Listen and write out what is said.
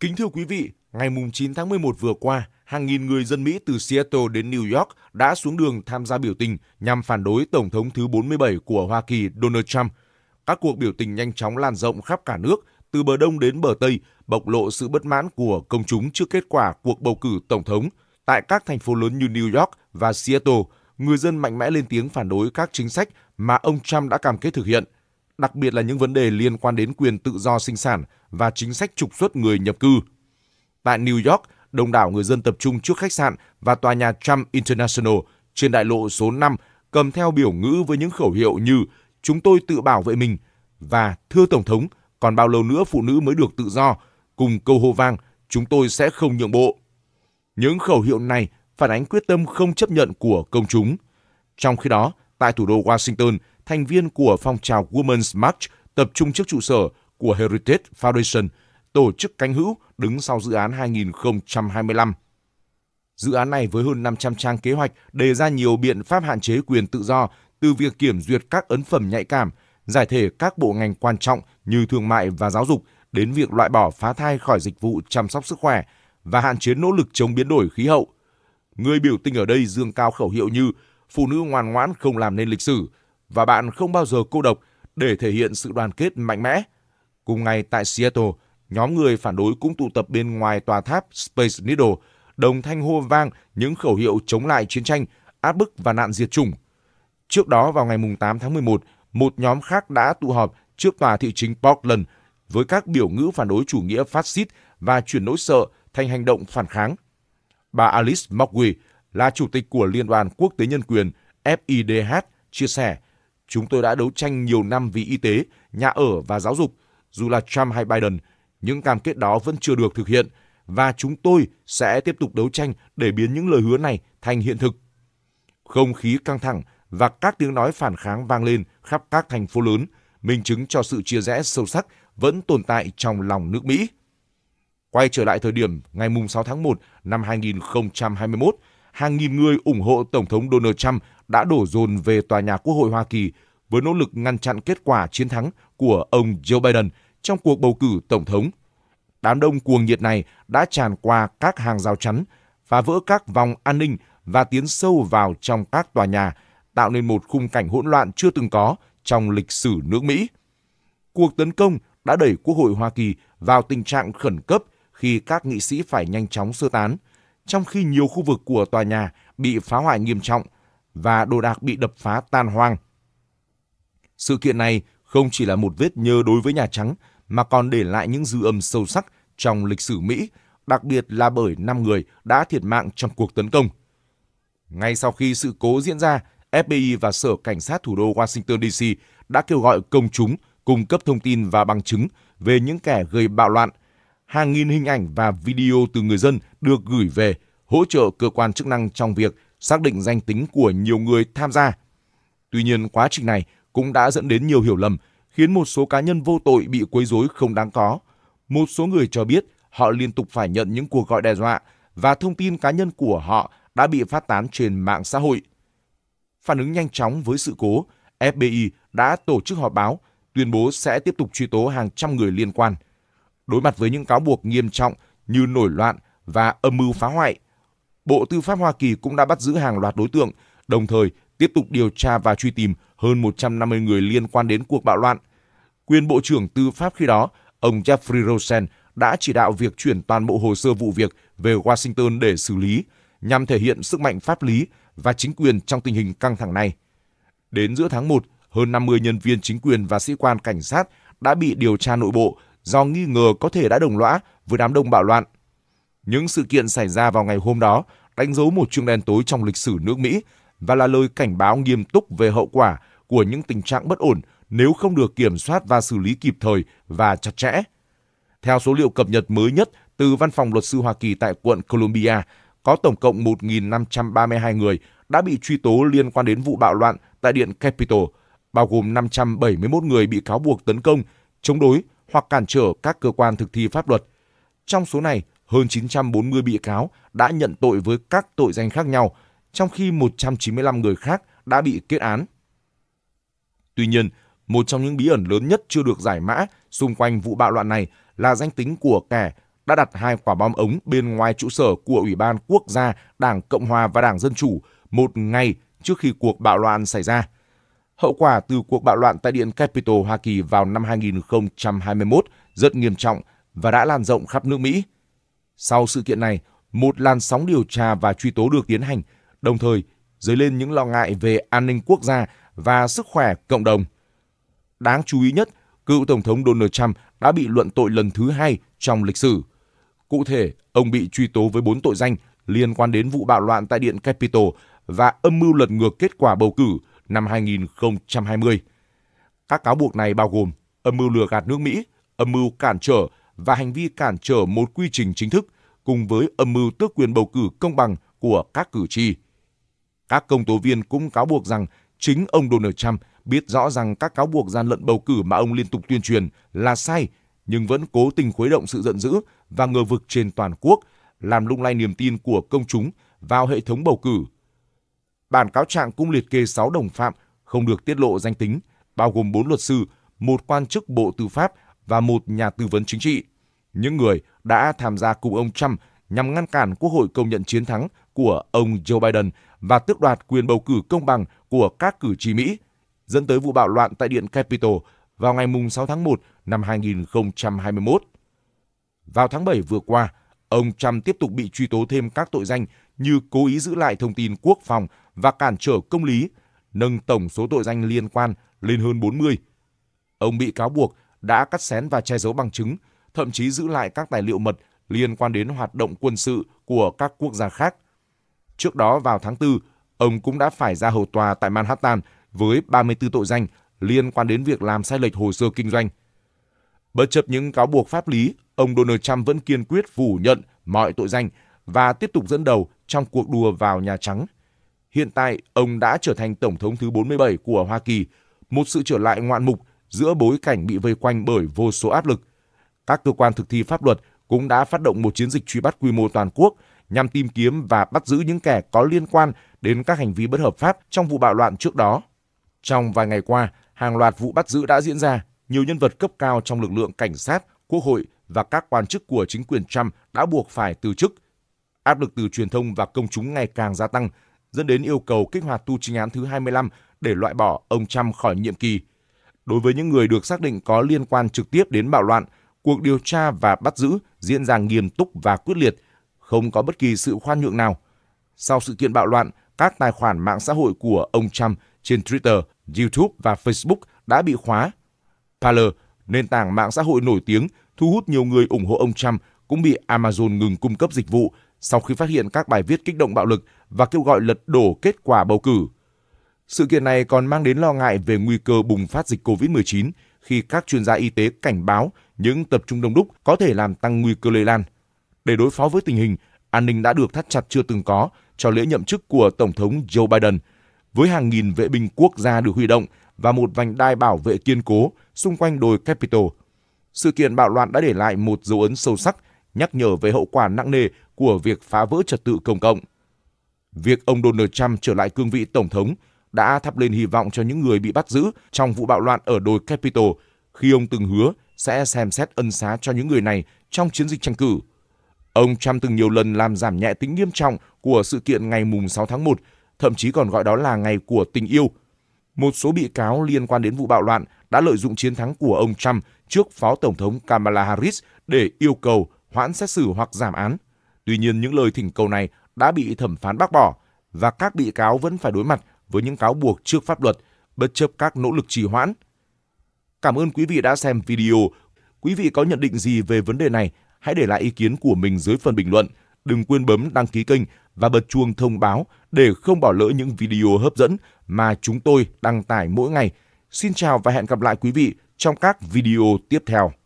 Kính thưa quý vị, ngày 9 tháng 11 vừa qua, hàng nghìn người dân Mỹ từ Seattle đến New York đã xuống đường tham gia biểu tình nhằm phản đối Tổng thống thứ 47 của Hoa Kỳ Donald Trump. Các cuộc biểu tình nhanh chóng lan rộng khắp cả nước, từ bờ Đông đến bờ Tây, bộc lộ sự bất mãn của công chúng trước kết quả cuộc bầu cử Tổng thống. Tại các thành phố lớn như New York và Seattle, người dân mạnh mẽ lên tiếng phản đối các chính sách mà ông Trump đã cam kết thực hiện – đặc biệt là những vấn đề liên quan đến quyền tự do sinh sản và chính sách trục xuất người nhập cư. Tại New York, đông đảo người dân tập trung trước khách sạn và tòa nhà Trump International trên đại lộ số 5 cầm theo biểu ngữ với những khẩu hiệu như chúng tôi tự bảo vệ mình và thưa Tổng thống, còn bao lâu nữa phụ nữ mới được tự do, cùng câu hô vang chúng tôi sẽ không nhượng bộ. Những khẩu hiệu này phản ánh quyết tâm không chấp nhận của công chúng. Trong khi đó, tại thủ đô Washington, thành viên của phong trào Women's March tập trung trước trụ sở của Heritage Foundation, tổ chức cánh hữu đứng sau dự án 2025. Dự án này với hơn 500 trang kế hoạch đề ra nhiều biện pháp hạn chế quyền tự do từ việc kiểm duyệt các ấn phẩm nhạy cảm, giải thể các bộ ngành quan trọng như thương mại và giáo dục đến việc loại bỏ phá thai khỏi dịch vụ chăm sóc sức khỏe và hạn chế nỗ lực chống biến đổi khí hậu. Người biểu tình ở đây dương cao khẩu hiệu như phụ nữ ngoan ngoãn không làm nên lịch sử, và bạn không bao giờ cô độc để thể hiện sự đoàn kết mạnh mẽ. Cùng ngày tại Seattle, nhóm người phản đối cũng tụ tập bên ngoài tòa tháp Space Needle, đồng thanh hô vang những khẩu hiệu chống lại chiến tranh, áp bức và nạn diệt chủng. Trước đó vào ngày 8 tháng 11, một nhóm khác đã tụ họp trước tòa thị chính Portland với các biểu ngữ phản đối chủ nghĩa phát xít và chuyển nỗi sợ thành hành động phản kháng. Bà Alice Mockwee là chủ tịch của Liên đoàn Quốc tế Nhân quyền FIDH chia sẻ, Chúng tôi đã đấu tranh nhiều năm vì y tế, nhà ở và giáo dục. Dù là Trump hay Biden, những cam kết đó vẫn chưa được thực hiện và chúng tôi sẽ tiếp tục đấu tranh để biến những lời hứa này thành hiện thực. Không khí căng thẳng và các tiếng nói phản kháng vang lên khắp các thành phố lớn, minh chứng cho sự chia rẽ sâu sắc vẫn tồn tại trong lòng nước Mỹ. Quay trở lại thời điểm ngày 6 tháng 1 năm 2021, hàng nghìn người ủng hộ Tổng thống Donald Trump đã đổ dồn về tòa nhà Quốc hội Hoa Kỳ với nỗ lực ngăn chặn kết quả chiến thắng của ông Joe Biden trong cuộc bầu cử tổng thống. Đám đông cuồng nhiệt này đã tràn qua các hàng rào chắn, phá vỡ các vòng an ninh và tiến sâu vào trong các tòa nhà, tạo nên một khung cảnh hỗn loạn chưa từng có trong lịch sử nước Mỹ. Cuộc tấn công đã đẩy Quốc hội Hoa Kỳ vào tình trạng khẩn cấp khi các nghị sĩ phải nhanh chóng sơ tán, trong khi nhiều khu vực của tòa nhà bị phá hoại nghiêm trọng và đồ đạc bị đập phá tan hoang. Sự kiện này không chỉ là một vết nhơ đối với Nhà Trắng mà còn để lại những dư âm sâu sắc trong lịch sử Mỹ, đặc biệt là bởi 5 người đã thiệt mạng trong cuộc tấn công. Ngay sau khi sự cố diễn ra, FBI và Sở Cảnh sát thủ đô Washington DC đã kêu gọi công chúng cung cấp thông tin và bằng chứng về những kẻ gây bạo loạn. Hàng nghìn hình ảnh và video từ người dân được gửi về hỗ trợ cơ quan chức năng trong việc xác định danh tính của nhiều người tham gia. Tuy nhiên, quá trình này cũng đã dẫn đến nhiều hiểu lầm, khiến một số cá nhân vô tội bị quấy rối không đáng có. Một số người cho biết họ liên tục phải nhận những cuộc gọi đe dọa và thông tin cá nhân của họ đã bị phát tán trên mạng xã hội. Phản ứng nhanh chóng với sự cố, FBI đã tổ chức họp báo, tuyên bố sẽ tiếp tục truy tố hàng trăm người liên quan. Đối mặt với những cáo buộc nghiêm trọng như nổi loạn và âm mưu phá hoại, Bộ Tư pháp Hoa Kỳ cũng đã bắt giữ hàng loạt đối tượng, đồng thời tiếp tục điều tra và truy tìm hơn 150 người liên quan đến cuộc bạo loạn. Quyền Bộ trưởng Tư pháp khi đó, ông Jeffrey Rosen đã chỉ đạo việc chuyển toàn bộ hồ sơ vụ việc về Washington để xử lý, nhằm thể hiện sức mạnh pháp lý và chính quyền trong tình hình căng thẳng này. Đến giữa tháng 1, hơn 50 nhân viên chính quyền và sĩ quan cảnh sát đã bị điều tra nội bộ do nghi ngờ có thể đã đồng lõa với đám đông bạo loạn. Những sự kiện xảy ra vào ngày hôm đó đánh dấu một chương đen tối trong lịch sử nước Mỹ và là lời cảnh báo nghiêm túc về hậu quả của những tình trạng bất ổn nếu không được kiểm soát và xử lý kịp thời và chặt chẽ. Theo số liệu cập nhật mới nhất từ Văn phòng Luật sư Hoa Kỳ tại quận Columbia, có tổng cộng 1.532 người đã bị truy tố liên quan đến vụ bạo loạn tại Điện Capitol, bao gồm 571 người bị cáo buộc tấn công, chống đối hoặc cản trở các cơ quan thực thi pháp luật. Trong số này, hơn 940 bị cáo đã nhận tội với các tội danh khác nhau, trong khi 195 người khác đã bị kết án. Tuy nhiên, một trong những bí ẩn lớn nhất chưa được giải mã xung quanh vụ bạo loạn này là danh tính của kẻ đã đặt hai quả bom ống bên ngoài trụ sở của Ủy ban Quốc gia Đảng Cộng hòa và Đảng Dân chủ một ngày trước khi cuộc bạo loạn xảy ra. Hậu quả từ cuộc bạo loạn tại Điện Capitol Hoa Kỳ vào năm 2021 rất nghiêm trọng và đã lan rộng khắp nước Mỹ – sau sự kiện này, một làn sóng điều tra và truy tố được tiến hành, đồng thời dấy lên những lo ngại về an ninh quốc gia và sức khỏe cộng đồng. Đáng chú ý nhất, cựu Tổng thống Donald Trump đã bị luận tội lần thứ hai trong lịch sử. Cụ thể, ông bị truy tố với bốn tội danh liên quan đến vụ bạo loạn tại Điện Capitol và âm mưu lật ngược kết quả bầu cử năm 2020. Các cáo buộc này bao gồm âm mưu lừa gạt nước Mỹ, âm mưu cản trở và hành vi cản trở một quy trình chính thức cùng với âm mưu tước quyền bầu cử công bằng của các cử tri. Các công tố viên cũng cáo buộc rằng chính ông Donald Trump biết rõ rằng các cáo buộc gian lận bầu cử mà ông liên tục tuyên truyền là sai, nhưng vẫn cố tình khuấy động sự giận dữ và ngờ vực trên toàn quốc, làm lung lay niềm tin của công chúng vào hệ thống bầu cử. Bản cáo trạng cũng liệt kê 6 đồng phạm không được tiết lộ danh tính, bao gồm 4 luật sư, một quan chức Bộ Tư pháp và một nhà tư vấn chính trị, những người đã tham gia cùng ông Trump nhằm ngăn cản Quốc hội công nhận chiến thắng của ông Joe Biden và tước đoạt quyền bầu cử công bằng của các cử tri Mỹ, dẫn tới vụ bạo loạn tại Điện Capitol vào ngày 6 tháng 1 năm 2021. Vào tháng 7 vừa qua, ông Trump tiếp tục bị truy tố thêm các tội danh như cố ý giữ lại thông tin quốc phòng và cản trở công lý, nâng tổng số tội danh liên quan lên hơn 40. Ông bị cáo buộc đã cắt xén và che giấu bằng chứng, thậm chí giữ lại các tài liệu mật liên quan đến hoạt động quân sự của các quốc gia khác. Trước đó vào tháng 4, ông cũng đã phải ra hầu tòa tại Manhattan với 34 tội danh liên quan đến việc làm sai lệch hồ sơ kinh doanh. Bất chấp những cáo buộc pháp lý, ông Donald Trump vẫn kiên quyết phủ nhận mọi tội danh và tiếp tục dẫn đầu trong cuộc đua vào Nhà Trắng. Hiện tại, ông đã trở thành Tổng thống thứ 47 của Hoa Kỳ, một sự trở lại ngoạn mục giữa bối cảnh bị vây quanh bởi vô số áp lực. Các cơ quan thực thi pháp luật cũng đã phát động một chiến dịch truy bắt quy mô toàn quốc nhằm tìm kiếm và bắt giữ những kẻ có liên quan đến các hành vi bất hợp pháp trong vụ bạo loạn trước đó. Trong vài ngày qua, hàng loạt vụ bắt giữ đã diễn ra, nhiều nhân vật cấp cao trong lực lượng cảnh sát, quốc hội và các quan chức của chính quyền Trump đã buộc phải từ chức. Áp lực từ truyền thông và công chúng ngày càng gia tăng, dẫn đến yêu cầu kích hoạt tu chính án thứ 25 để loại bỏ ông Trump khỏi nhiệm kỳ. Đối với những người được xác định có liên quan trực tiếp đến bạo loạn, cuộc điều tra và bắt giữ diễn ra nghiêm túc và quyết liệt, không có bất kỳ sự khoan nhượng nào. Sau sự kiện bạo loạn, các tài khoản mạng xã hội của ông Trump trên Twitter, YouTube và Facebook đã bị khóa. Parler, nền tảng mạng xã hội nổi tiếng thu hút nhiều người ủng hộ ông Trump, cũng bị Amazon ngừng cung cấp dịch vụ sau khi phát hiện các bài viết kích động bạo lực và kêu gọi lật đổ kết quả bầu cử. Sự kiện này còn mang đến lo ngại về nguy cơ bùng phát dịch COVID-19 khi các chuyên gia y tế cảnh báo những tập trung đông đúc có thể làm tăng nguy cơ lây lan. Để đối phó với tình hình, an ninh đã được thắt chặt chưa từng có cho lễ nhậm chức của Tổng thống Joe Biden, với hàng nghìn vệ binh quốc gia được huy động và một vành đai bảo vệ kiên cố xung quanh đồi Capitol. Sự kiện bạo loạn đã để lại một dấu ấn sâu sắc, nhắc nhở về hậu quả nặng nề của việc phá vỡ trật tự công cộng. Việc ông Donald Trump trở lại cương vị Tổng thống đã thắp lên hy vọng cho những người bị bắt giữ trong vụ bạo loạn ở đồi Capitol khi ông từng hứa sẽ xem xét ân xá cho những người này trong chiến dịch tranh cử. Ông Trump từng nhiều lần làm giảm nhẹ tính nghiêm trọng của sự kiện ngày mùng 6 tháng 1, thậm chí còn gọi đó là ngày của tình yêu. Một số bị cáo liên quan đến vụ bạo loạn đã lợi dụng chiến thắng của ông Trump trước Phó Tổng thống Kamala Harris để yêu cầu hoãn xét xử hoặc giảm án. Tuy nhiên, những lời thỉnh cầu này đã bị thẩm phán bác bỏ và các bị cáo vẫn phải đối mặt với những cáo buộc trước pháp luật, bất chấp các nỗ lực trì hoãn. Cảm ơn quý vị đã xem video. Quý vị có nhận định gì về vấn đề này? Hãy để lại ý kiến của mình dưới phần bình luận. Đừng quên bấm đăng ký kênh và bật chuông thông báo để không bỏ lỡ những video hấp dẫn mà chúng tôi đăng tải mỗi ngày. Xin chào và hẹn gặp lại quý vị trong các video tiếp theo.